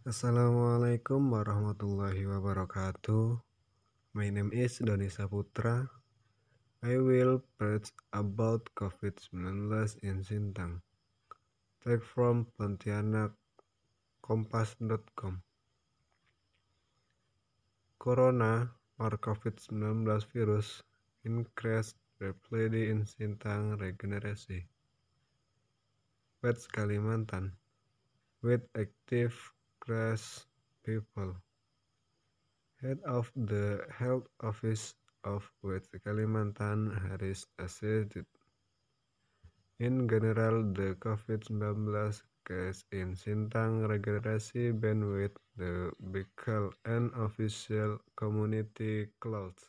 Assalamualaikum warahmatullahi wabarakatuh. My name is Doni Saputra. I will preach about COVID-19 in Sintang. Take from Pontianak Kompas.com Corona or COVID-19 virus increased rapidly in Sintang Regenerasi. West Kalimantan with active press people. Head of the Health Office of West Kalimantan harris asserted. In general, the COVID-19 case in Sintang regenerasi bandwidth the Bickel and official community clothes.